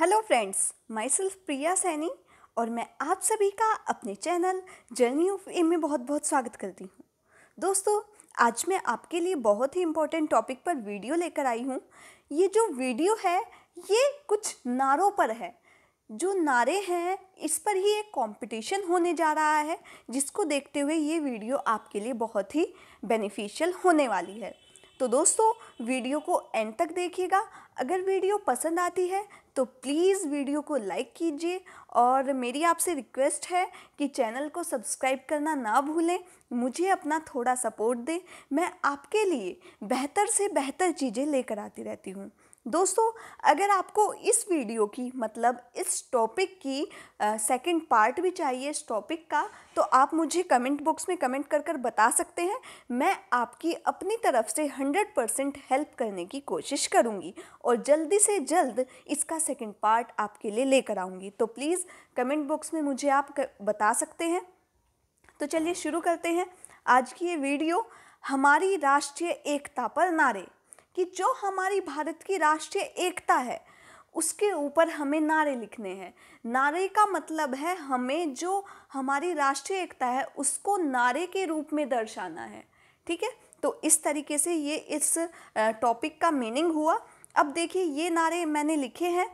hello friends myself Priya Saini और मैं आप सभी का अपने चैनल जर्नी ऑफ एम में बहुत बहुत स्वागत करती हूँ दोस्तों आज मैं आपके लिए बहुत ही इम्पोर्टेंट टॉपिक पर वीडियो लेकर आई हूँ ये जो वीडियो है ये कुछ नारों पर है जो नारे हैं इस पर ही एक कंपटीशन होने जा रहा है जिसको देखते हुए ये वीडियो आपके लिए बहुत ही बेनिफिशियल होने वाली है तो दोस्तों वीडियो को एंड तक देखिएगा अगर वीडियो पसंद आती है तो प्लीज़ वीडियो को लाइक कीजिए और मेरी आपसे रिक्वेस्ट है कि चैनल को सब्सक्राइब करना ना भूलें मुझे अपना थोड़ा सपोर्ट दें मैं आपके लिए बेहतर से बेहतर चीज़ें लेकर आती रहती हूँ दोस्तों अगर आपको इस वीडियो की मतलब इस टॉपिक की सेकंड पार्ट भी चाहिए इस टॉपिक का तो आप मुझे कमेंट बॉक्स में कमेंट कर कर बता सकते हैं मैं आपकी अपनी तरफ से 100 परसेंट हेल्प करने की कोशिश करूँगी और जल्दी से जल्द इसका सेकंड पार्ट आपके लिए लेकर आऊँगी तो प्लीज़ कमेंट बॉक्स में मुझे आप बता सकते हैं तो चलिए शुरू करते हैं आज की ये वीडियो हमारी राष्ट्रीय एकता पर नारे कि जो हमारी भारत की राष्ट्रीय एकता है उसके ऊपर हमें नारे लिखने हैं नारे का मतलब है हमें जो हमारी राष्ट्रीय एकता है उसको नारे के रूप में दर्शाना है ठीक है तो इस तरीके से ये इस टॉपिक का मीनिंग हुआ अब देखिए ये नारे मैंने लिखे हैं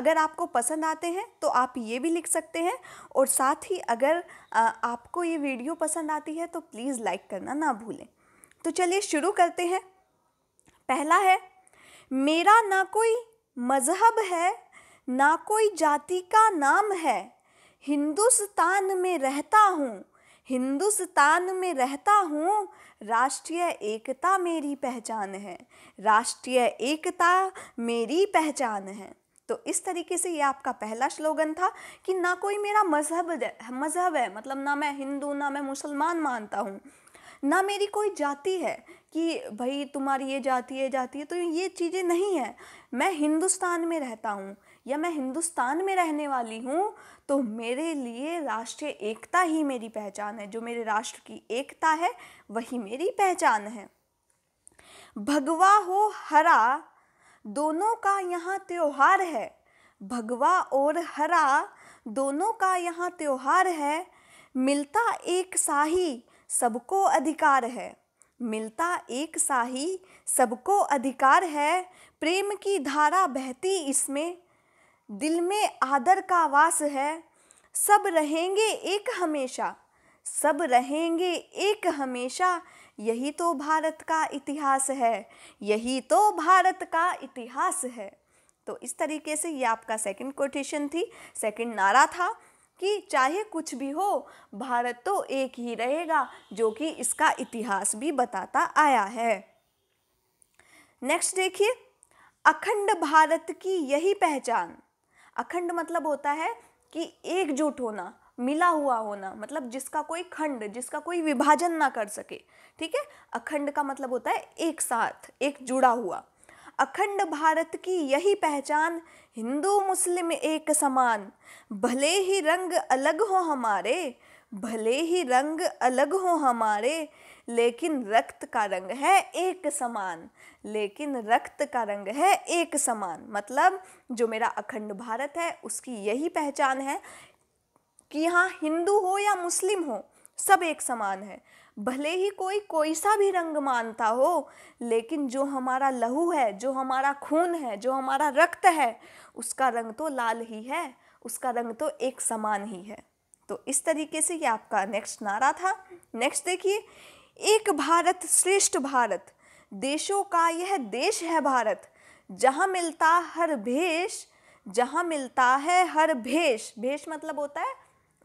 अगर आपको पसंद आते हैं तो आप ये भी लिख सकते हैं और साथ ही अगर आपको ये वीडियो पसंद आती है तो प्लीज़ लाइक करना ना भूलें तो चलिए शुरू करते हैं पहला है मेरा ना कोई मज़हब है ना कोई जाति का नाम है हिंदुस्तान में रहता हूँ हिंदुस्तान में रहता हूँ राष्ट्रीय एकता मेरी पहचान है राष्ट्रीय एकता मेरी पहचान है तो इस तरीके से ये आपका पहला स्लोगन था कि ना कोई मेरा मजहब मजहब है मतलब ना मैं हिंदू ना मैं मुसलमान मानता हूँ ना मेरी कोई जाति है कि भाई तुम्हारी ये जाति है जाति है तो ये चीज़ें नहीं है मैं हिंदुस्तान में रहता हूँ या मैं हिंदुस्तान में रहने वाली हूँ तो मेरे लिए राष्ट्रीय एकता ही मेरी पहचान है जो मेरे राष्ट्र की एकता है वही मेरी पहचान है भगवा हो हरा दोनों का यहाँ त्योहार है भगवा और हरा दोनों का यहाँ त्योहार है मिलता एक साही सबको अधिकार है मिलता एक साही सबको अधिकार है प्रेम की धारा बहती इसमें दिल में आदर का वास है सब रहेंगे एक हमेशा सब रहेंगे एक हमेशा यही तो भारत का इतिहास है यही तो भारत का इतिहास है तो इस तरीके से ये आपका सेकंड कोटेशन थी सेकंड नारा था कि चाहे कुछ भी हो भारत तो एक ही रहेगा जो कि इसका इतिहास भी बताता आया है नेक्स्ट देखिए अखंड भारत की यही पहचान अखंड मतलब होता है कि एकजुट होना मिला हुआ होना मतलब जिसका कोई खंड जिसका कोई विभाजन ना कर सके ठीक है अखंड का मतलब होता है एक साथ एक जुड़ा हुआ अखंड भारत की यही पहचान हिंदू मुस्लिम एक समान भले ही रंग अलग हो हमारे भले ही रंग अलग हो हमारे लेकिन रक्त का रंग है एक समान लेकिन रक्त का रंग है एक समान मतलब जो मेरा अखंड भारत है उसकी यही पहचान है कि यहाँ हिंदू हो या मुस्लिम हो सब एक समान है भले ही कोई कोई सा भी रंग मानता हो लेकिन जो हमारा लहू है जो हमारा खून है जो हमारा रक्त है उसका रंग तो लाल ही है उसका रंग तो एक समान ही है तो इस तरीके से ये आपका नेक्स्ट नारा था नेक्स्ट देखिए एक भारत श्रेष्ठ भारत देशों का यह देश है भारत जहाँ मिलता हर भेष जहाँ मिलता है हर भेष भेष मतलब होता है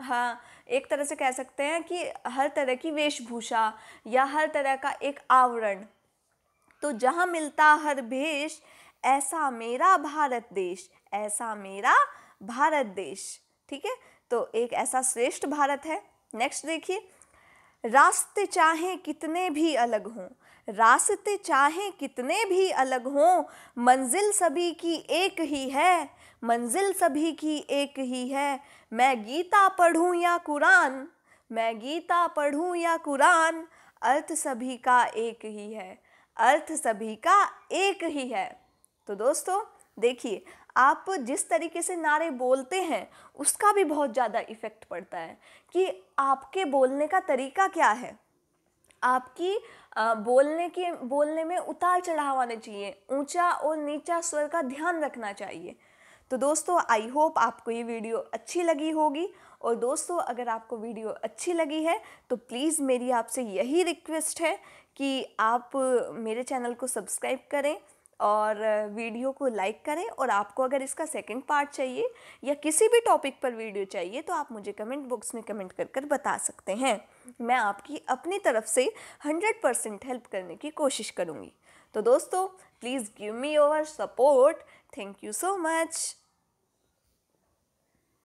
हाँ एक तरह से कह सकते हैं कि हर तरह की वेशभूषा या हर तरह का एक आवरण तो जहाँ मिलता हर भेष ऐसा मेरा भारत देश ऐसा मेरा भारत देश ठीक है तो एक ऐसा श्रेष्ठ भारत है नेक्स्ट देखिए रास्ते चाहे कितने भी अलग हों रास्ते चाहे कितने भी अलग हों मंजिल सभी की एक ही है मंजिल सभी की एक ही है मैं गीता पढ़ूं या कुरान मैं गीता पढ़ूं या कुरान अर्थ सभी का एक ही है अर्थ सभी का एक ही है तो दोस्तों देखिए आप जिस तरीके से नारे बोलते हैं उसका भी बहुत ज़्यादा इफ़ेक्ट पड़ता है कि आपके बोलने का तरीका क्या है आपकी बोलने के बोलने में उतार चढ़ाव आने चाहिए ऊंचा और नीचा स्वर का ध्यान रखना चाहिए तो दोस्तों आई होप आपको ये वीडियो अच्छी लगी होगी और दोस्तों अगर आपको वीडियो अच्छी लगी है तो प्लीज़ मेरी आपसे यही रिक्वेस्ट है कि आप मेरे चैनल को सब्सक्राइब करें और वीडियो को लाइक करें और आपको अगर इसका सेकंड पार्ट चाहिए या किसी भी टॉपिक पर वीडियो चाहिए तो आप मुझे कमेंट बॉक्स में कमेंट कर कर बता सकते हैं मैं आपकी अपनी तरफ से 100 परसेंट हेल्प करने की कोशिश करूँगी तो दोस्तों please give me your support thank you so much